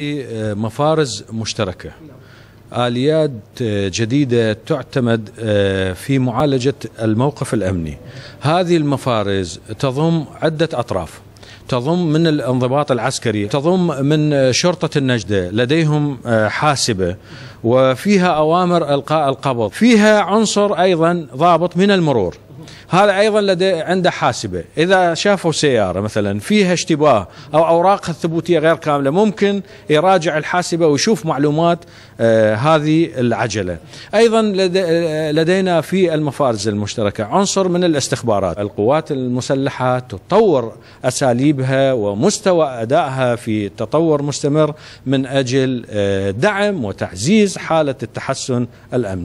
آه، مفارز مشتركة آليات آه، جديدة تعتمد آه، في معالجة الموقف الأمني هذه المفارز تضم عدة أطراف تضم من الانضباط العسكري تضم من شرطة النجدة لديهم حاسبة وفيها أوامر إلقاء القبض فيها عنصر أيضا ضابط من المرور هذا ايضا لديه عنده حاسبه اذا شافوا سياره مثلا فيها اشتباه او اوراقها الثبوتيه غير كامله ممكن يراجع الحاسبه ويشوف معلومات آه هذه العجله ايضا آه، لدينا في المفارز المشتركه عنصر من الاستخبارات القوات المسلحه تطور اساليبها ومستوى ادائها في تطور مستمر من اجل آه دعم وتعزيز حاله التحسن الامني